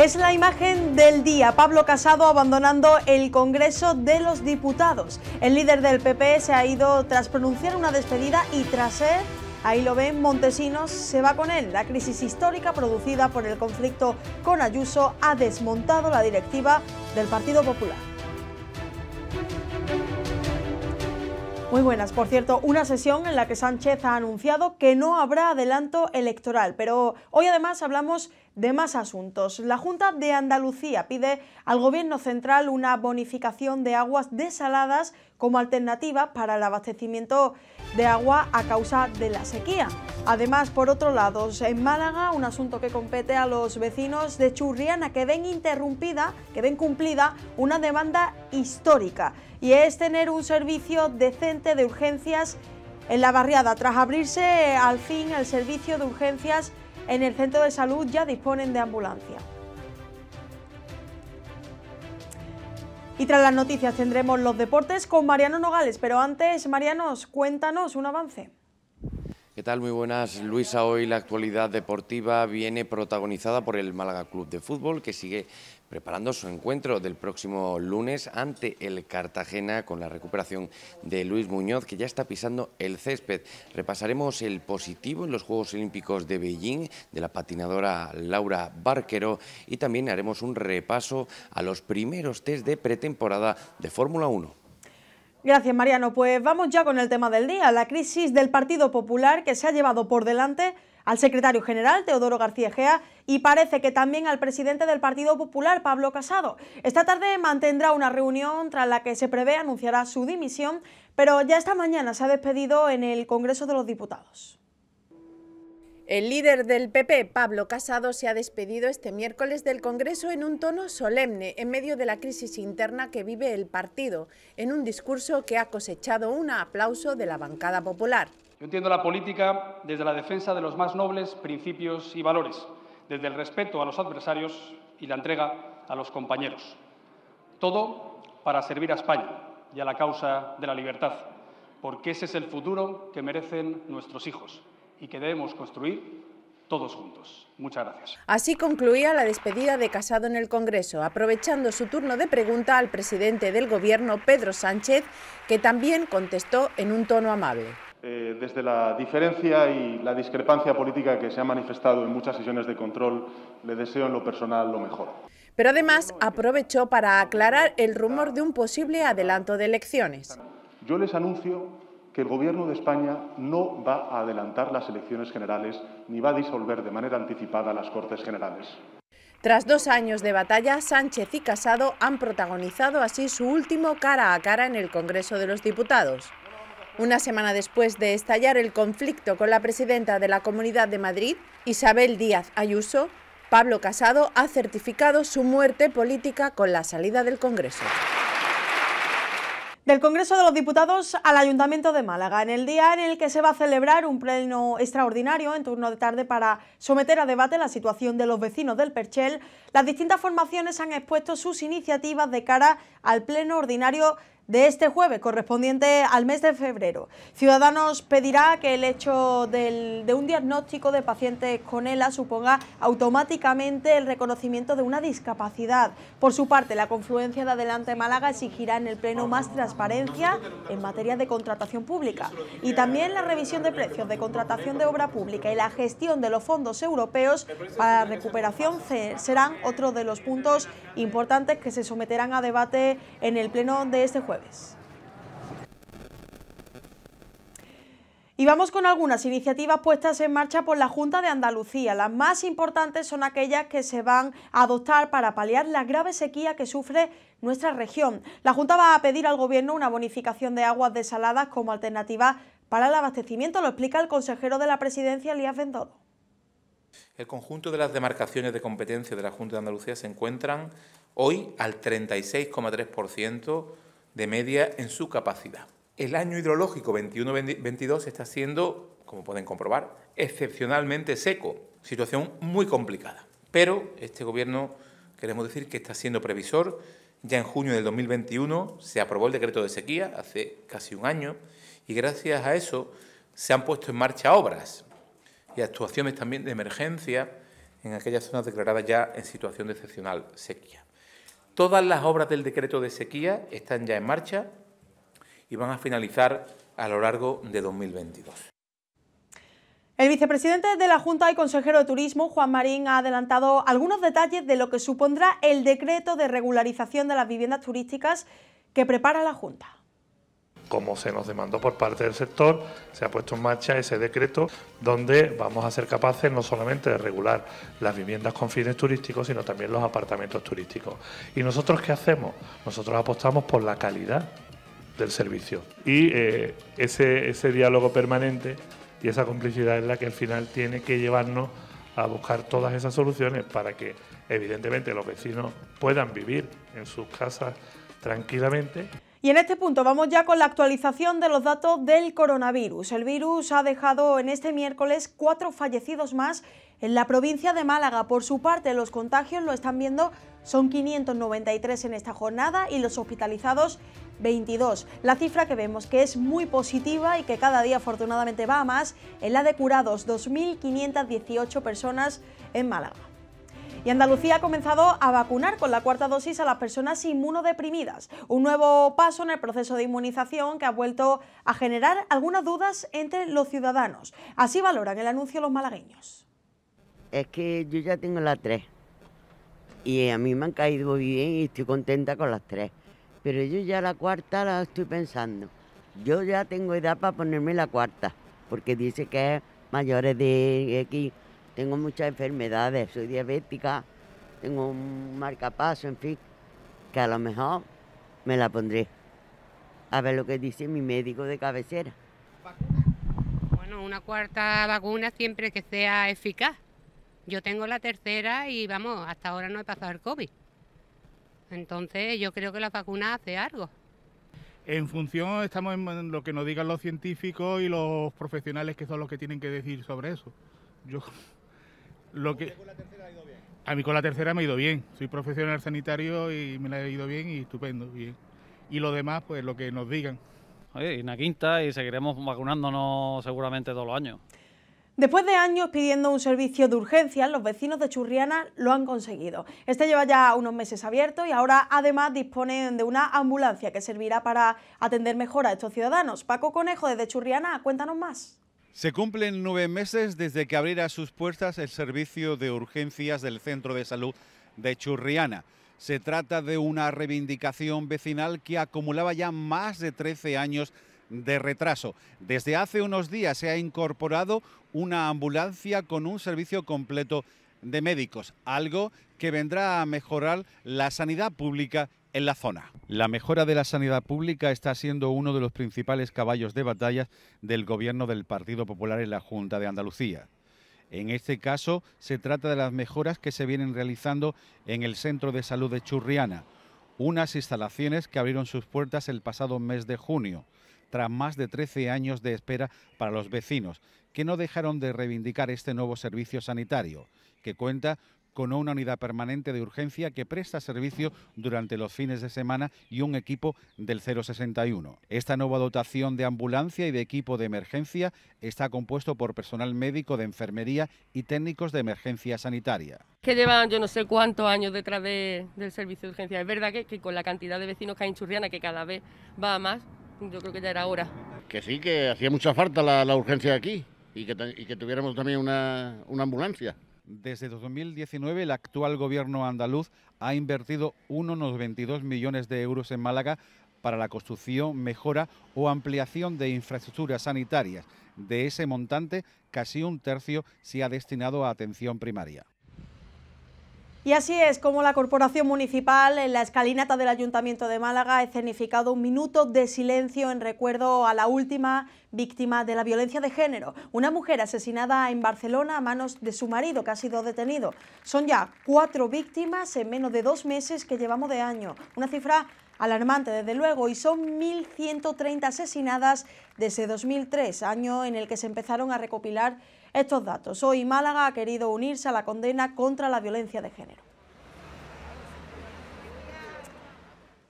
Es la imagen del día, Pablo Casado abandonando el Congreso de los Diputados. El líder del PP se ha ido tras pronunciar una despedida y tras ser Ahí lo ven, Montesinos se va con él. La crisis histórica producida por el conflicto con Ayuso ha desmontado la directiva del Partido Popular. Muy buenas, por cierto, una sesión en la que Sánchez ha anunciado que no habrá adelanto electoral, pero hoy además hablamos de más asuntos. La Junta de Andalucía pide al Gobierno central una bonificación de aguas desaladas como alternativa para el abastecimiento de agua a causa de la sequía. Además, por otro lado, en Málaga, un asunto que compete a los vecinos de Churriana que ven interrumpida, que ven cumplida una demanda histórica y es tener un servicio decente de urgencias en la barriada, tras abrirse al fin el servicio de urgencias en el centro de salud ya disponen de ambulancia. Y tras las noticias tendremos los deportes con Mariano Nogales, pero antes, Mariano, cuéntanos un avance. ¿Qué tal? Muy buenas, Luisa. Hoy la actualidad deportiva viene protagonizada por el Málaga Club de Fútbol, que sigue preparando su encuentro del próximo lunes ante el Cartagena con la recuperación de Luis Muñoz, que ya está pisando el césped. Repasaremos el positivo en los Juegos Olímpicos de Beijing de la patinadora Laura Barquero y también haremos un repaso a los primeros test de pretemporada de Fórmula 1. Gracias, Mariano. Pues vamos ya con el tema del día, la crisis del Partido Popular que se ha llevado por delante al secretario general Teodoro García Egea y parece que también al presidente del Partido Popular Pablo Casado. Esta tarde mantendrá una reunión tras la que se prevé anunciará su dimisión, pero ya esta mañana se ha despedido en el Congreso de los Diputados. El líder del PP, Pablo Casado, se ha despedido este miércoles del Congreso en un tono solemne, en medio de la crisis interna que vive el partido, en un discurso que ha cosechado un aplauso de la bancada popular. Yo entiendo la política desde la defensa de los más nobles principios y valores, desde el respeto a los adversarios y la entrega a los compañeros. Todo para servir a España y a la causa de la libertad, porque ese es el futuro que merecen nuestros hijos y que debemos construir todos juntos. Muchas gracias. Así concluía la despedida de Casado en el Congreso, aprovechando su turno de pregunta al presidente del Gobierno, Pedro Sánchez, que también contestó en un tono amable. Eh, desde la diferencia y la discrepancia política que se ha manifestado en muchas sesiones de control, le deseo en lo personal lo mejor. Pero además aprovechó para aclarar el rumor de un posible adelanto de elecciones. Yo les anuncio que el Gobierno de España no va a adelantar las elecciones generales ni va a disolver de manera anticipada las Cortes Generales. Tras dos años de batalla, Sánchez y Casado han protagonizado así su último cara a cara en el Congreso de los Diputados. Una semana después de estallar el conflicto con la presidenta de la Comunidad de Madrid, Isabel Díaz Ayuso, Pablo Casado ha certificado su muerte política con la salida del Congreso. Del Congreso de los Diputados al Ayuntamiento de Málaga, en el día en el que se va a celebrar un pleno extraordinario en turno de tarde para someter a debate la situación de los vecinos del Perchel, las distintas formaciones han expuesto sus iniciativas de cara al pleno ordinario de este jueves, correspondiente al mes de febrero. Ciudadanos pedirá que el hecho de un diagnóstico de pacientes con ELA suponga automáticamente el reconocimiento de una discapacidad. Por su parte, la confluencia de Adelante Málaga exigirá en el Pleno más transparencia en materia de contratación pública y también la revisión de precios de contratación de obra pública y la gestión de los fondos europeos para la recuperación serán otro de los puntos importantes que se someterán a debate en el Pleno de este jueves. Y vamos con algunas iniciativas puestas en marcha por la Junta de Andalucía. Las más importantes son aquellas que se van a adoptar para paliar la grave sequía que sufre nuestra región. La Junta va a pedir al Gobierno una bonificación de aguas desaladas como alternativa para el abastecimiento, lo explica el consejero de la Presidencia, Elías Bendodo. El conjunto de las demarcaciones de competencia de la Junta de Andalucía se encuentran hoy al 36,3% de media en su capacidad. El año hidrológico 21-22 está siendo, como pueden comprobar, excepcionalmente seco, situación muy complicada. Pero este gobierno queremos decir que está siendo previsor. Ya en junio del 2021 se aprobó el decreto de sequía, hace casi un año, y gracias a eso se han puesto en marcha obras y actuaciones también de emergencia en aquellas zonas declaradas ya en situación de excepcional sequía. Todas las obras del decreto de sequía están ya en marcha y van a finalizar a lo largo de 2022. El vicepresidente de la Junta y consejero de Turismo, Juan Marín, ha adelantado algunos detalles de lo que supondrá el decreto de regularización de las viviendas turísticas que prepara la Junta como se nos demandó por parte del sector, se ha puesto en marcha ese decreto donde vamos a ser capaces no solamente de regular las viviendas con fines turísticos, sino también los apartamentos turísticos. ¿Y nosotros qué hacemos? Nosotros apostamos por la calidad del servicio. Y eh, ese, ese diálogo permanente y esa complicidad es la que al final tiene que llevarnos a buscar todas esas soluciones para que evidentemente los vecinos puedan vivir en sus casas tranquilamente. Y en este punto vamos ya con la actualización de los datos del coronavirus. El virus ha dejado en este miércoles cuatro fallecidos más en la provincia de Málaga. Por su parte, los contagios lo están viendo, son 593 en esta jornada y los hospitalizados 22. La cifra que vemos que es muy positiva y que cada día afortunadamente va a más en la de curados, 2.518 personas en Málaga. Y Andalucía ha comenzado a vacunar con la cuarta dosis a las personas inmunodeprimidas, un nuevo paso en el proceso de inmunización que ha vuelto a generar algunas dudas entre los ciudadanos. Así valoran el anuncio los malagueños. Es que yo ya tengo las tres y a mí me han caído bien y estoy contenta con las tres, pero yo ya la cuarta la estoy pensando. Yo ya tengo edad para ponerme la cuarta, porque dice que es mayores de X tengo muchas enfermedades, soy diabética, tengo un marcapaso, en fin, que a lo mejor me la pondré. A ver lo que dice mi médico de cabecera. Bueno, una cuarta vacuna siempre que sea eficaz. Yo tengo la tercera y vamos, hasta ahora no he pasado el COVID. Entonces yo creo que la vacuna hace algo. En función, estamos en lo que nos digan los científicos y los profesionales que son los que tienen que decir sobre eso. Yo lo que... Con la tercera ha ido bien? A mí con la tercera me ha ido bien. Soy profesional sanitario y me la he ido bien y estupendo. Y lo demás, pues lo que nos digan. Oye, y una quinta y seguiremos vacunándonos seguramente todos los años. Después de años pidiendo un servicio de urgencia, los vecinos de Churriana lo han conseguido. Este lleva ya unos meses abierto y ahora además disponen de una ambulancia que servirá para atender mejor a estos ciudadanos. Paco Conejo desde Churriana, cuéntanos más. Se cumplen nueve meses desde que abriera sus puertas el servicio de urgencias del Centro de Salud de Churriana. Se trata de una reivindicación vecinal que acumulaba ya más de 13 años de retraso. Desde hace unos días se ha incorporado una ambulancia con un servicio completo de médicos, algo que vendrá a mejorar la sanidad pública en la zona. La mejora de la sanidad pública está siendo uno de los principales caballos de batalla del gobierno del Partido Popular en la Junta de Andalucía. En este caso, se trata de las mejoras que se vienen realizando en el Centro de Salud de Churriana, unas instalaciones que abrieron sus puertas el pasado mes de junio, tras más de 13 años de espera para los vecinos, que no dejaron de reivindicar este nuevo servicio sanitario, que cuenta con una unidad permanente de urgencia que presta servicio durante los fines de semana y un equipo del 061. Esta nueva dotación de ambulancia y de equipo de emergencia está compuesto por personal médico de enfermería y técnicos de emergencia sanitaria. Que llevan yo no sé cuántos años detrás del servicio de urgencia. Es verdad que, con la cantidad de vecinos que hay en Churriana, que cada vez va más, yo creo que ya era hora. Que sí, que hacía mucha falta la, urgencia aquí y que, tuviéramos también una, una ambulancia. Desde 2019, el actual gobierno andaluz ha invertido unos 22 millones de euros en Málaga para la construcción, mejora o ampliación de infraestructuras sanitarias. De ese montante, casi un tercio se ha destinado a atención primaria. Y así es como la Corporación Municipal en la escalinata del Ayuntamiento de Málaga ha escenificado un minuto de silencio en recuerdo a la última víctima de la violencia de género, una mujer asesinada en Barcelona a manos de su marido que ha sido detenido. Son ya cuatro víctimas en menos de dos meses que llevamos de año, una cifra alarmante desde luego, y son 1.130 asesinadas desde 2003, año en el que se empezaron a recopilar estos datos. Hoy Málaga ha querido unirse a la condena contra la violencia de género.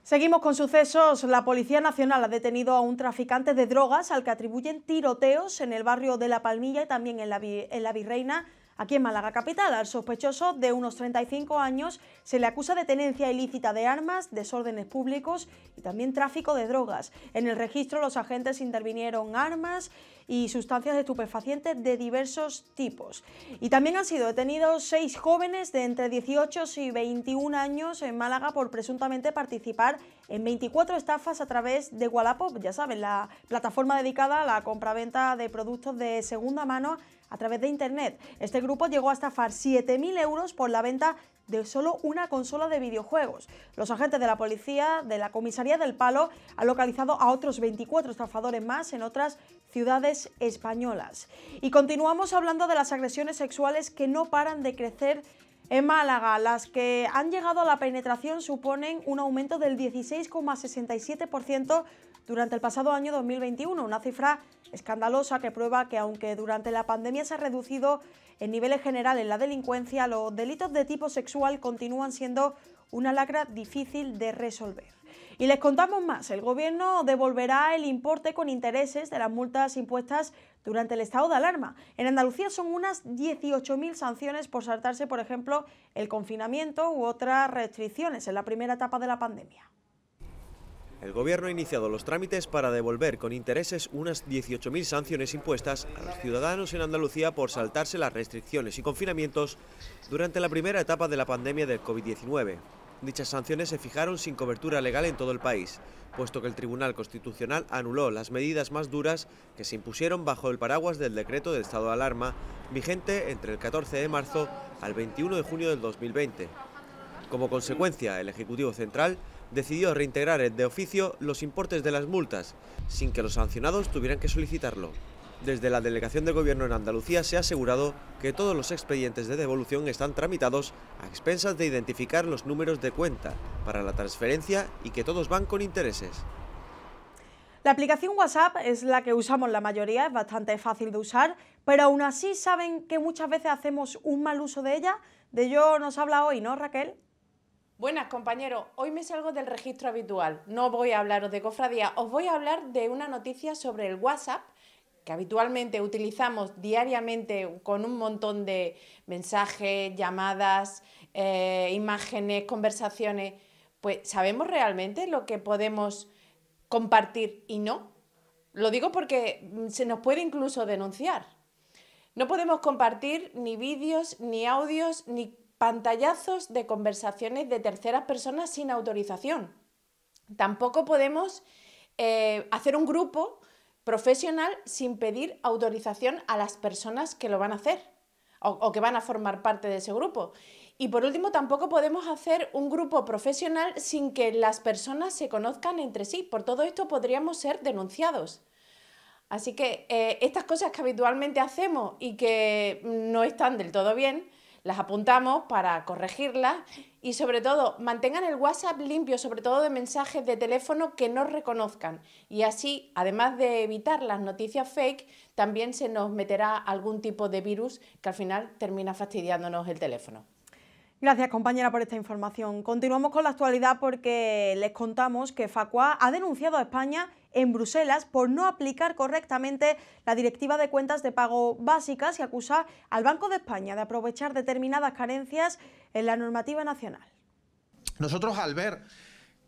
Seguimos con sucesos. La Policía Nacional ha detenido a un traficante de drogas al que atribuyen tiroteos en el barrio de La Palmilla y también en la, Virreina Aquí en Málaga Capital, al sospechoso de unos 35 años se le acusa de tenencia ilícita de armas, desórdenes públicos y también tráfico de drogas. En el registro los agentes intervinieron armas y sustancias estupefacientes de diversos tipos. Y también han sido detenidos seis jóvenes de entre 18 y 21 años en Málaga por presuntamente participar en 24 estafas a través de Wallapop, ya saben, la plataforma dedicada a la compraventa de productos de segunda mano a través de Internet. Este grupo llegó a estafar 7.000 euros por la venta de solo una consola de videojuegos. Los agentes de la policía de la comisaría del Palo han localizado a otros 24 estafadores más en otras ciudades españolas. Y continuamos hablando de las agresiones sexuales que no paran de crecer en Málaga, las que han llegado a la penetración suponen un aumento del 16,67% durante el pasado año 2021, una cifra escandalosa que prueba que aunque durante la pandemia se ha reducido en niveles generales la delincuencia, los delitos de tipo sexual continúan siendo una lacra difícil de resolver. Y les contamos más, el gobierno devolverá el importe con intereses de las multas impuestas durante el estado de alarma. En Andalucía son unas 18.000 sanciones por saltarse, por ejemplo, el confinamiento u otras restricciones en la primera etapa de la pandemia. El gobierno ha iniciado los trámites para devolver con intereses unas 18.000 sanciones impuestas a los ciudadanos en Andalucía por saltarse las restricciones y confinamientos durante la primera etapa de la pandemia del COVID-19. Dichas sanciones se fijaron sin cobertura legal en todo el país, puesto que el Tribunal Constitucional anuló las medidas más duras que se impusieron bajo el paraguas del decreto de estado de alarma, vigente entre el 14 de marzo al 21 de junio del 2020. Como consecuencia, el Ejecutivo Central decidió reintegrar de oficio los importes de las multas, sin que los sancionados tuvieran que solicitarlo. Desde la Delegación de Gobierno en Andalucía se ha asegurado que todos los expedientes de devolución están tramitados a expensas de identificar los números de cuenta para la transferencia y que todos van con intereses. La aplicación WhatsApp es la que usamos la mayoría, es bastante fácil de usar, pero aún así saben que muchas veces hacemos un mal uso de ella. De ello nos habla hoy, ¿no, Raquel? Buenas compañeros, hoy me salgo del registro habitual. No voy a hablaros de cofradía, os voy a hablar de una noticia sobre el WhatsApp que habitualmente utilizamos diariamente con un montón de mensajes, llamadas, eh, imágenes, conversaciones. Pues sabemos realmente lo que podemos compartir y no. Lo digo porque mm, se nos puede incluso denunciar. No podemos compartir ni vídeos, ni audios, ni pantallazos de conversaciones de terceras personas sin autorización. Tampoco podemos eh, hacer un grupo profesional sin pedir autorización a las personas que lo van a hacer o, que van a formar parte de ese grupo. Y por último, tampoco podemos hacer un grupo profesional sin que las personas se conozcan entre sí. Por todo esto podríamos ser denunciados. Así que eh, estas cosas que habitualmente hacemos y que no están del todo bien, las apuntamos para corregirlas y sobre todo mantengan el WhatsApp limpio, sobre todo de mensajes de teléfono que no reconozcan y así, además de evitar las noticias fake, también se nos meterá algún tipo de virus que al final termina fastidiándonos el teléfono. Gracias compañera por esta información. Continuamos con la actualidad porque les contamos que Facua ha denunciado a España en Bruselas por no aplicar correctamente la Directiva de Cuentas de Pago Básicas y acusa al Banco de España de aprovechar determinadas carencias en la normativa nacional. Nosotros al ver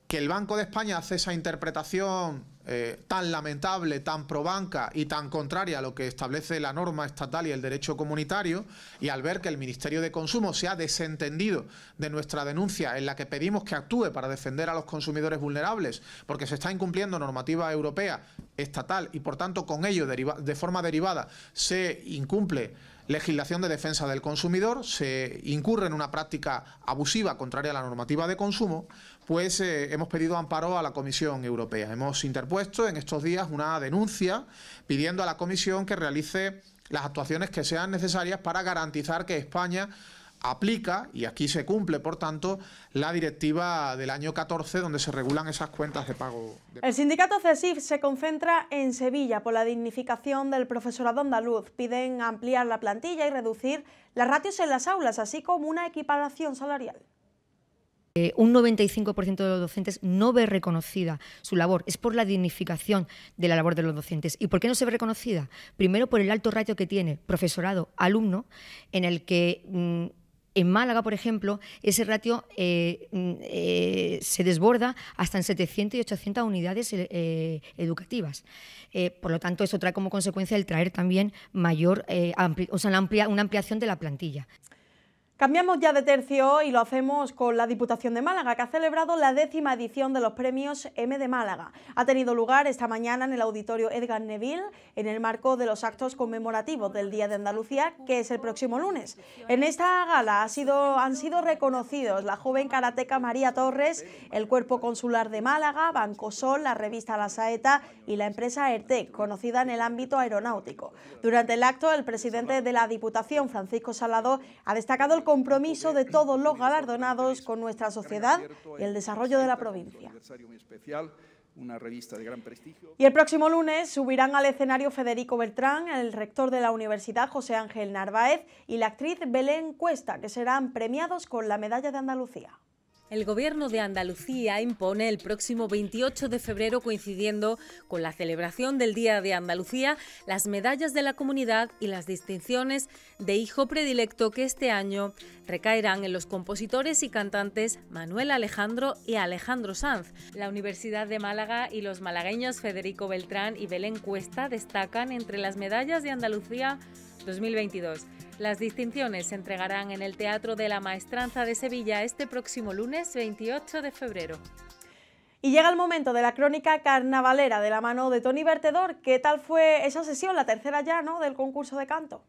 que el Banco de España hace esa interpretación eh, tan lamentable, tan probanca y tan contraria a lo que establece la norma estatal y el derecho comunitario, y al ver que el Ministerio de Consumo se ha desentendido de nuestra denuncia en la que pedimos que actúe para defender a los consumidores vulnerables, porque se está incumpliendo normativa europea, estatal, y por tanto con ello de forma derivada se incumple legislación de defensa del consumidor, se incurre en una práctica abusiva contraria a la normativa de consumo, pues eh, hemos pedido amparo a la Comisión Europea. Hemos interpuesto en estos días una denuncia pidiendo a la Comisión que realice las actuaciones que sean necesarias para garantizar que España aplica, y aquí se cumple, por tanto, la directiva del año 14 donde se regulan esas cuentas de pago. El sindicato CESIF se concentra en Sevilla por la dignificación del profesorado andaluz. Piden ampliar la plantilla y reducir las ratios en las aulas, así como una equiparación salarial. Eh, un 95% de los docentes no ve reconocida su labor. Es por la dignificación de la labor de los docentes. ¿Y por qué no se ve reconocida? Primero, por el alto ratio que tiene profesorado-alumno, en el que... Mm, en Málaga, por ejemplo, ese ratio eh, mm, eh, se desborda hasta en 700 y 800 unidades educativas. por lo tanto, eso trae como consecuencia el traer también mayor, una ampliación de la plantilla. Cambiamos ya de tercio y lo hacemos con la Diputación de Málaga, que ha celebrado la décima edición de los premios M de Málaga. Ha tenido lugar esta mañana en el auditorio Edgar Neville, en el marco de los actos conmemorativos del Día de Andalucía, que es el próximo lunes. En esta gala ha sido, han sido reconocidos la joven karateca María Torres, el Cuerpo Consular de Málaga, Banco Sol, la revista La Saeta y la empresa ERTEC, conocida en el ámbito aeronáutico. Durante el acto, el presidente de la Diputación, Francisco Salado, ha destacado el compromiso de todos los galardonados con nuestra sociedad y el desarrollo de la provincia. Y el próximo lunes subirán al escenario Federico Beltrán, el rector de la Universidad José Ángel Narváez y la actriz Belén Cuesta, que serán premiados con la Medalla de Andalucía. El gobierno de Andalucía impone el próximo 28 de febrero, coincidiendo con la celebración del Día de Andalucía, las medallas de la comunidad y las distinciones de hijo predilecto que este año recaerán en los compositores y cantantes Manuel Alejandro y Alejandro Sanz. La Universidad de Málaga y los malagueños Federico Beltrán y Belén Cuesta destacan entre las medallas de Andalucía 2022. Las distinciones se entregarán en el Teatro de la Maestranza de Sevilla este próximo lunes 28 de febrero. Y llega el momento de la crónica carnavalera de la mano de Tony Vertedor. ¿Qué tal fue esa sesión, la tercera ya, del concurso de canto.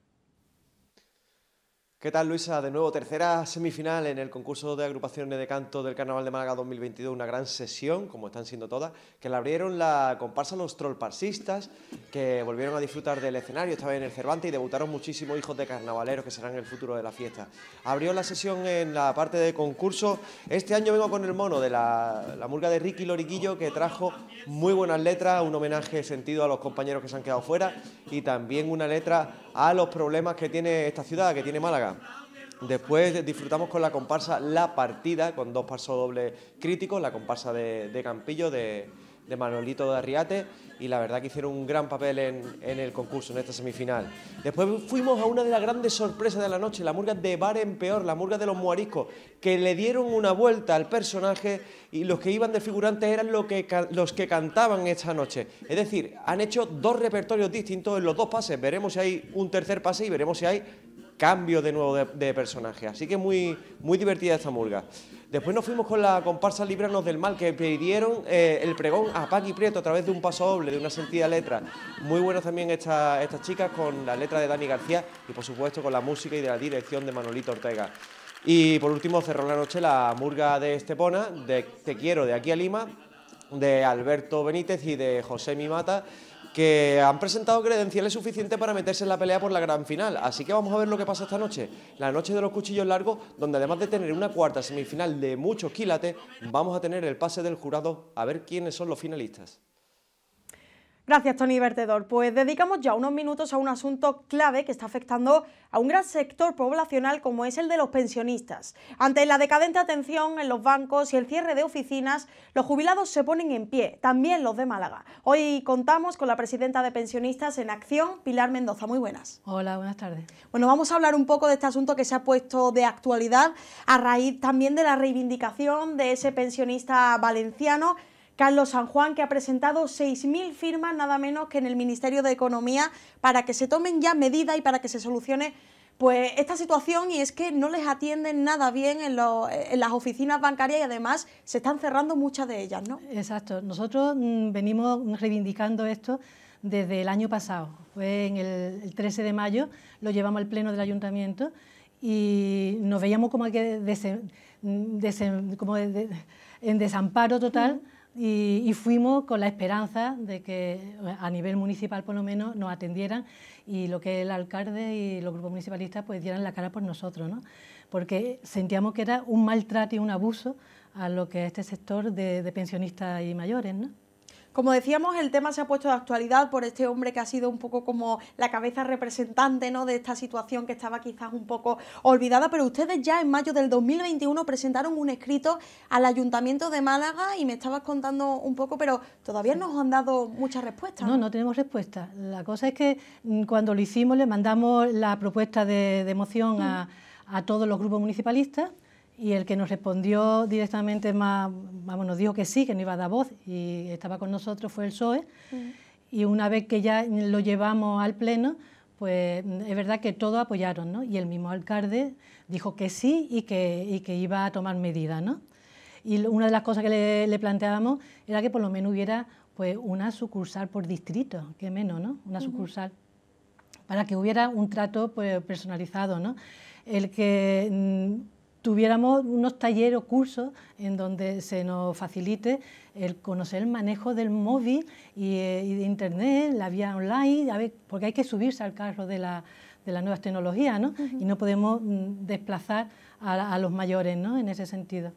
¿Qué tal, Luisa? De nuevo, tercera semifinal en el concurso de agrupaciones de canto del Carnaval de Málaga 2022, una gran sesión, como están siendo todas, que la abrieron la comparsa Los Trollparsistas, que volvieron a disfrutar del escenario, estaba en el Cervantes, y debutaron muchísimos hijos de carnavaleros que serán el futuro de la fiesta. Abrió la sesión en la parte de concurso. Este año vengo con el mono de la, la murga de Ricky Loriquillo, que trajo muy buenas letras, un homenaje sentido a los compañeros que se han quedado fuera, y también una letra a los problemas que tiene esta ciudad, que tiene Málaga. Después disfrutamos con la comparsa La Partida, con dos pasos dobles críticos, la comparsa de, de Campillo de, de Manolito de Arriate y la verdad que hicieron un gran papel en, en, el concurso, en esta semifinal. Después fuimos a una de las grandes sorpresas de la noche, la murga de Bar en Peor, la murga de los muariscos, que le dieron una vuelta al personaje y los que iban de figurantes eran que, los que cantaban esta noche. Es decir, han hecho dos repertorios distintos en los dos pases. Veremos si hay un tercer pase y veremos si hay Cambio de nuevo de, personaje. Así que muy, muy divertida esta murga. Después nos fuimos con la comparsa Libranos del Mal, que pidieron eh, el pregón a Paqui Prieto a través de un paso doble, de una sentida letra. Muy buenas también estas chicas con la letra de Dani García y por supuesto con la música y de la dirección de Manolito Ortega. Y por último cerró la noche la murga de Estepona, de Te Quiero de aquí a Lima, de Alberto Benítez y de José Mimata que han presentado credenciales suficientes para meterse en la pelea por la gran final. Así que vamos a ver lo que pasa esta noche, la noche de los cuchillos largos, donde además de tener una cuarta semifinal de muchos quilates, vamos a tener el pase del jurado a ver quiénes son los finalistas. Gracias, Tony Vertedor. Pues dedicamos ya unos minutos a un asunto clave que está afectando a un gran sector poblacional como es el de los pensionistas. Ante la decadente atención en los bancos y el cierre de oficinas, los jubilados se ponen en pie, también los de Málaga. Hoy contamos con la presidenta de Pensionistas en Acción, Pilar Mendoza. Muy buenas. Hola, buenas tardes. Bueno, vamos a hablar un poco de este asunto que se ha puesto de actualidad a raíz también de la reivindicación de ese pensionista valenciano Carlos San Juan, que ha presentado 6.000 firmas nada menos que en el Ministerio de Economía para que se tomen ya medidas y para que se solucione pues esta situación y es que no les atienden nada bien en, las oficinas bancarias y además se están cerrando muchas de ellas, ¿no? Exacto. Nosotros mm, venimos reivindicando esto desde el año pasado. Fue en el, 13 de mayo, lo llevamos al pleno del ayuntamiento y nos veíamos como mm, en desamparo total. Y, fuimos con la esperanza de que eh, a nivel municipal por lo menos nos atendieran y lo que el alcalde y los grupos municipalistas pues dieran la cara por nosotros, ¿no? porque sentíamos que era un maltrato y un abuso a lo que es este sector de, de pensionistas y mayores. ¿no? Como decíamos, el tema se ha puesto de actualidad por este hombre que ha sido un poco como la cabeza representante ¿no? de esta situación que estaba quizás un poco olvidada, pero ustedes ya en mayo del 2021 presentaron un escrito al Ayuntamiento de Málaga y me estabas contando un poco, pero todavía nos han dado muchas respuestas. No, no, tenemos respuesta. La cosa es que mm, cuando lo hicimos le mandamos la propuesta de, moción mm. a todos los grupos municipalistas y el que nos respondió directamente más, vamos, nos dijo que sí, que no iba a dar voz y estaba con nosotros fue el PSOE. Mm. Y una vez que ya lo llevamos al Pleno, pues es verdad que todos apoyaron, ¿no? Y el mismo alcalde dijo que sí y que, que iba a tomar medidas, ¿no? Y una de las cosas que le, planteábamos era que por lo menos hubiera pues una sucursal por distrito, que menos, ¿no? Una sucursal para que hubiera un trato pues, personalizado, ¿no? El que mm, tuviéramos unos talleres o cursos en donde se nos facilite el conocer el manejo del móvil y, eh, de Internet, la vía online, porque hay que subirse al carro de, las nuevas tecnologías ¿no? y no podemos mm, desplazar a, los mayores ¿no? en ese sentido.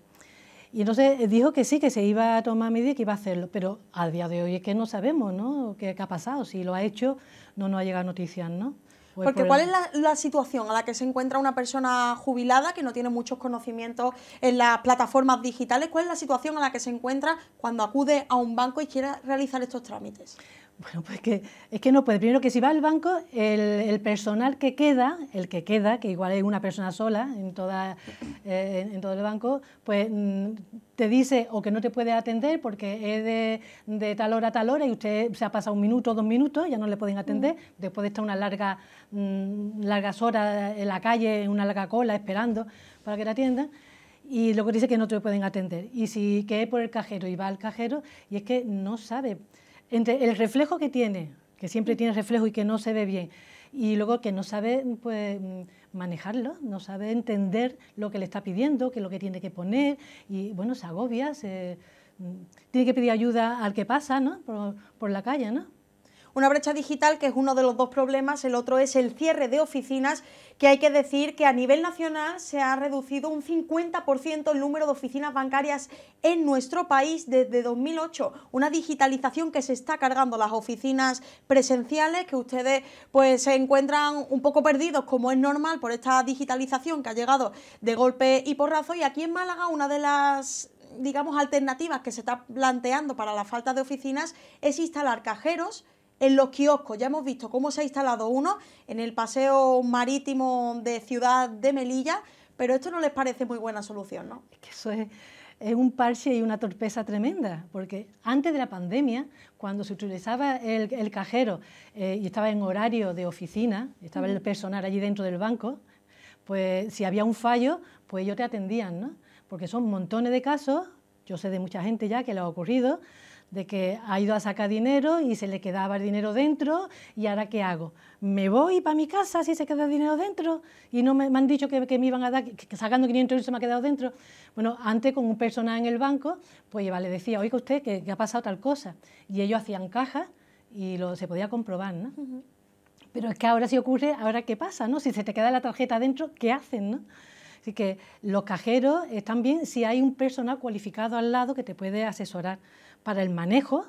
Y entonces eh, dijo que sí, que se iba a tomar medidas, que iba a hacerlo, pero al día de hoy es que no sabemos, ¿no? ¿Qué, ¿Qué, ha pasado? Si lo ha hecho, no nos ha llegado noticias, ¿no? Porque ¿cuál es la, situación a la que se encuentra una persona jubilada que no tiene muchos conocimientos en las plataformas digitales? ¿Cuál es la situación a la que se encuentra cuando acude a un banco y quiere realizar estos trámites? Bueno, pues que, es que no puede. Primero que si va al banco, el, personal que queda, el que queda, que igual es una persona sola en, toda, eh, todo el banco, pues mm, te dice o que no te puede atender porque es de, tal hora a tal hora y usted se ha pasado un minuto, o dos minutos, ya no le pueden atender. Mm. Después de estar unas larga, mm, largas horas en la calle, en una larga cola, esperando para que te atiendan y luego dice que no te pueden atender. Y si que por el cajero y va al cajero y es que no sabe entre el reflejo que tiene, que siempre tiene reflejo y que no se ve bien, y luego que no sabe pues, manejarlo, no sabe entender lo que le está pidiendo, qué es lo que tiene que poner, y bueno, se agobia, se, mm, tiene que pedir ayuda al que pasa ¿no? por, por la calle, ¿no? Una brecha digital que es uno de los dos problemas, el otro es el cierre de oficinas, que hay que decir que a nivel nacional se ha reducido un 50% el número de oficinas bancarias en nuestro país desde 2008, una digitalización que se está cargando las oficinas presenciales que ustedes pues se encuentran un poco perdidos como es normal por esta digitalización que ha llegado de golpe y porrazo y aquí en Málaga una de las digamos alternativas que se está planteando para la falta de oficinas es instalar cajeros en los kioscos. Ya hemos visto cómo se ha instalado uno en el paseo marítimo de Ciudad de Melilla, pero esto no les parece muy buena solución, ¿no? Es que eso es, un parche y una torpeza tremenda, porque antes de la pandemia, cuando se utilizaba el, cajero eh, y estaba en horario de oficina, estaba el personal allí dentro del banco, pues si había un fallo, pues ellos te atendían, ¿no? Porque son montones de casos, yo sé de mucha gente ya que le ha ocurrido, de que ha ido a sacar dinero y se le quedaba el dinero dentro y ahora qué hago. Me voy para mi casa si se queda el dinero dentro y no me, han dicho que, me iban a dar, que sacando 500 euros se me ha quedado dentro. Bueno, antes con un personal en el banco, pues le decía, oiga usted, que, ha pasado tal cosa. Y ellos hacían cajas y lo, se podía comprobar, ¿no? Pero es que ahora si sí ocurre, ahora qué pasa, ¿no? Si se te queda la tarjeta dentro, ¿qué hacen, Así que los cajeros están bien si hay un personal cualificado al lado que te puede asesorar para el manejo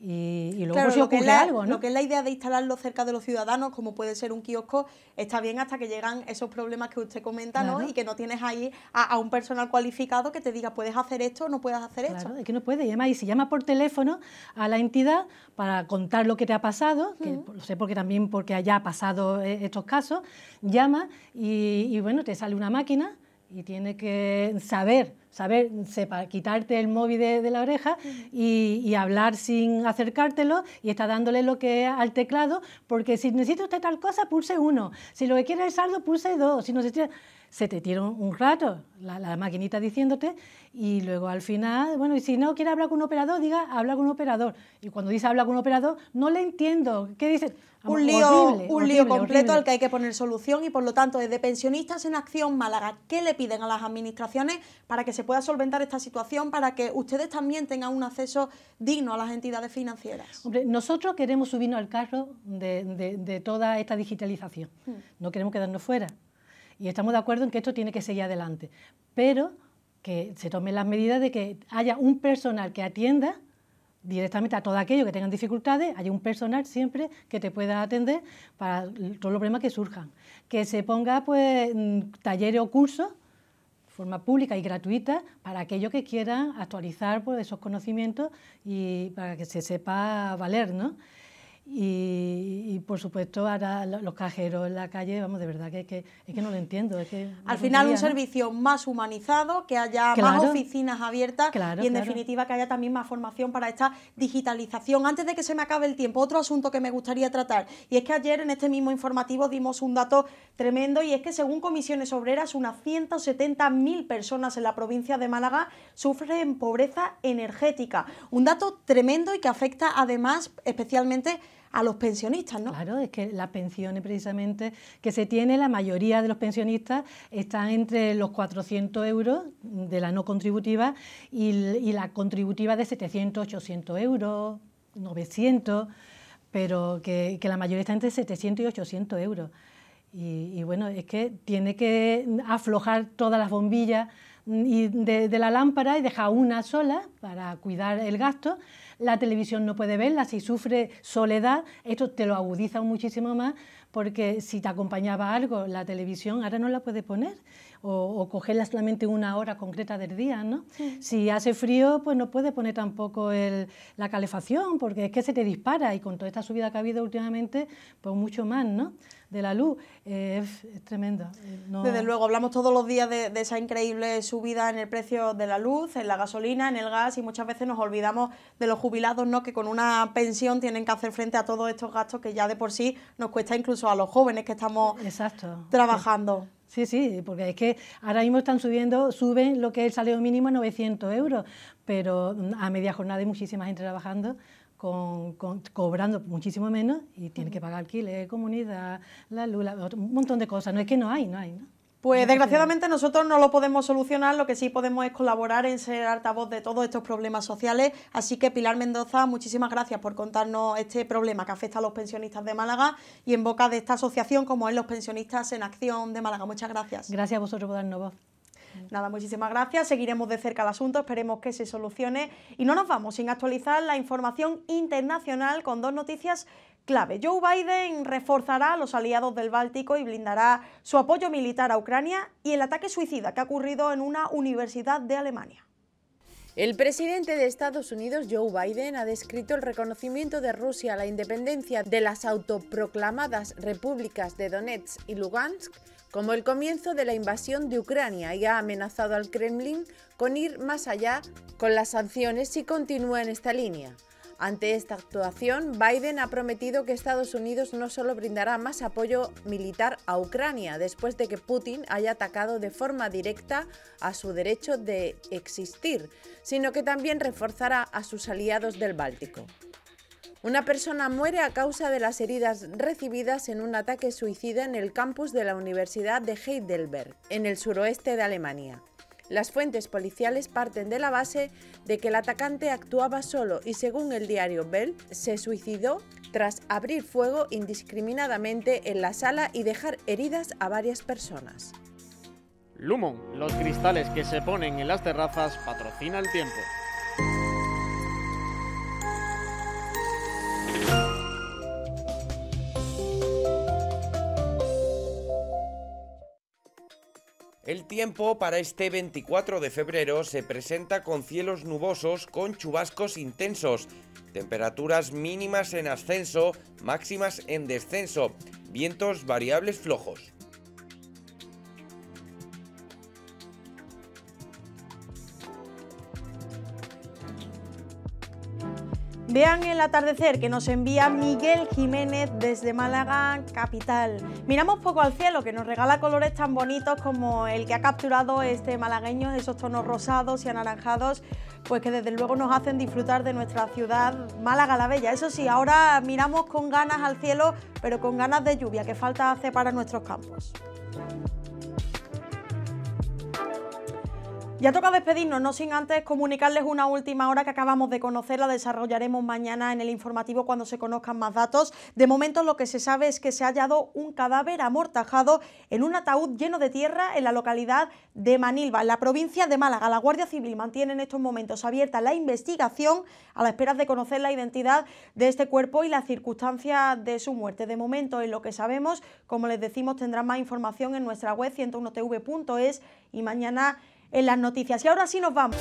y, luego ocurre lo que algo, ¿no? Lo que es la idea de instalarlo cerca de los ciudadanos, como puede ser un kiosco, está bien hasta que llegan esos problemas que usted comenta, ¿no? Y que no tienes ahí a, un personal cualificado que te diga, puedes hacer esto o no puedes hacer esto. Claro, es que no puede. Y y si llama por teléfono a la entidad para contar lo que te ha pasado, que lo sé porque también porque haya pasado eh, estos casos, llama y, y bueno, te sale una máquina y tiene que saber saber quitarte el móvil de, la oreja y, hablar sin acercártelo y está dándole lo que es al teclado, porque si necesita usted tal cosa, pulse uno, si lo que quiere es saldo, pulse dos, si no Se te tira un, rato la, maquinita diciéndote y luego al final, bueno, y si no quiere hablar con un operador, diga habla con un operador. Y cuando dice habla con un operador, no le entiendo. ¿Qué dice? Un lío, un lío completo al que hay que poner solución y por lo tanto, desde Pensionistas en Acción Málaga, ¿qué le piden a las administraciones para que se se pueda solventar esta situación para que ustedes también tengan un acceso digno a las entidades financieras. nosotros queremos subirnos al carro de, toda esta digitalización. Mm. No queremos quedarnos fuera. Y estamos de acuerdo en que esto tiene que seguir adelante. Pero que se tomen las medidas de que haya un personal que atienda directamente a todo aquello que tengan dificultades, haya un personal siempre que te pueda atender para todos los problemas que surjan. Que se ponga pues mm, talleres o cursos forma pública y gratuita para aquellos que quieran actualizar pues, esos conocimientos y para que se sepa valer, ¿no? Y, por supuesto ahora los cajeros en la calle, vamos, de verdad que, que es que no lo entiendo. que Al final un servicio más humanizado, que haya más oficinas abiertas y en definitiva que haya también más formación para esta digitalización. Antes de que se me acabe el tiempo, otro asunto que me gustaría tratar, y es que ayer en este mismo informativo dimos un dato tremendo, y es que según comisiones obreras, unas 170.000 personas en la provincia de Málaga sufren pobreza energética. Un dato tremendo y que afecta además especialmente a los pensionistas, ¿no? Claro, es que las pensiones precisamente que se tiene, la mayoría de los pensionistas están entre los 400 euros de la no contributiva y, la contributiva de 700, 800 euros, 900, pero que, la mayoría está entre 700 y 800 euros. Y, bueno, es que tiene que aflojar todas las bombillas mm, de, de la lámpara y dejar una sola para cuidar el gasto la televisión no puede verla, si sufre soledad, esto te lo agudiza muchísimo más porque si te acompañaba algo la televisión ahora no la puede poner o, o solamente una hora concreta del día, ¿no? Si hace frío, pues no puedes poner tampoco la calefacción, porque es que se te dispara y con toda esta subida que ha habido últimamente, pues mucho más, ¿no? de la luz. Eh, es, tremenda. Eh, Desde luego, hablamos todos los días de, esa increíble subida en el precio de la luz, en la gasolina, en el gas y muchas veces nos olvidamos de los jubilados ¿no? que con una pensión tienen que hacer frente a todos estos gastos que ya de por sí nos cuesta incluso a los jóvenes que estamos trabajando. Sí, sí, porque es que ahora mismo están subiendo, suben lo que es el salario mínimo a 900 euros, pero a media jornada hay muchísima gente trabajando. Con, cobrando muchísimo menos y tiene que pagar alquiler, comunidad, la luz, un montón de cosas. No es que no hay, no hay. ¿no? Pues desgraciadamente nosotros no lo podemos solucionar, lo que sí podemos es colaborar en ser altavoz de todos estos problemas sociales. Así que Pilar Mendoza, muchísimas gracias por contarnos este problema que afecta a los pensionistas de Málaga y en boca de esta asociación como es los pensionistas en acción de Málaga. Muchas gracias. Gracias a vosotros por darnos voz. Nada, muchísimas gracias. Seguiremos de cerca el asunto, esperemos que se solucione. Y no nos vamos sin actualizar la información internacional con dos noticias clave. Joe Biden reforzará a los aliados del Báltico y blindará su apoyo militar a Ucrania y el ataque suicida que ha ocurrido en una universidad de Alemania. El presidente de Estados Unidos, Joe Biden, ha descrito el reconocimiento de Rusia a la independencia de las autoproclamadas repúblicas de Donetsk y Lugansk como el comienzo de la invasión de Ucrania y ha amenazado al Kremlin con ir más allá con las sanciones si continúa en esta línea. Ante esta actuación, Biden ha prometido que Estados Unidos no solo brindará más apoyo militar a Ucrania después de que Putin haya atacado de forma directa a su derecho de existir, sino que también reforzará a sus aliados del Báltico. Una persona muere a causa de las heridas recibidas en un ataque suicida en el campus de la Universidad de Heidelberg, en el suroeste de Alemania. Las fuentes policiales parten de la base de que el atacante actuaba solo y según el diario Bell, se suicidó tras abrir fuego indiscriminadamente en la sala y dejar heridas a varias personas. Lumon, los cristales que se ponen en las terrazas, patrocina el tiempo. tiempo para este 24 de febrero se presenta con cielos nubosos con chubascos intensos, temperaturas mínimas en ascenso, máximas en descenso, vientos variables flojos. Vean el atardecer que nos envía Miguel Jiménez desde Málaga, capital. Miramos poco al cielo que nos regala colores tan bonitos como el que ha capturado este malagueño, esos tonos rosados y anaranjados, pues que desde luego nos hacen disfrutar de nuestra ciudad Málaga la Bella. Eso sí, ahora miramos con ganas al cielo, pero con ganas de lluvia que falta hace para nuestros campos. Ya toca despedirnos, no sin antes comunicarles una última hora que acabamos de conocer, la desarrollaremos mañana en el informativo cuando se conozcan más datos. De momento lo que se sabe es que se ha hallado un cadáver amortajado en un ataúd lleno de tierra en la localidad de Manilva, en la provincia de Málaga. La Guardia Civil mantiene en estos momentos abierta la investigación a la espera de conocer la identidad de este cuerpo y las circunstancias de su muerte. De momento en lo que sabemos, como les decimos, tendrán más información en nuestra web 101tv.es y mañana en las noticias. Y ahora sí nos vamos.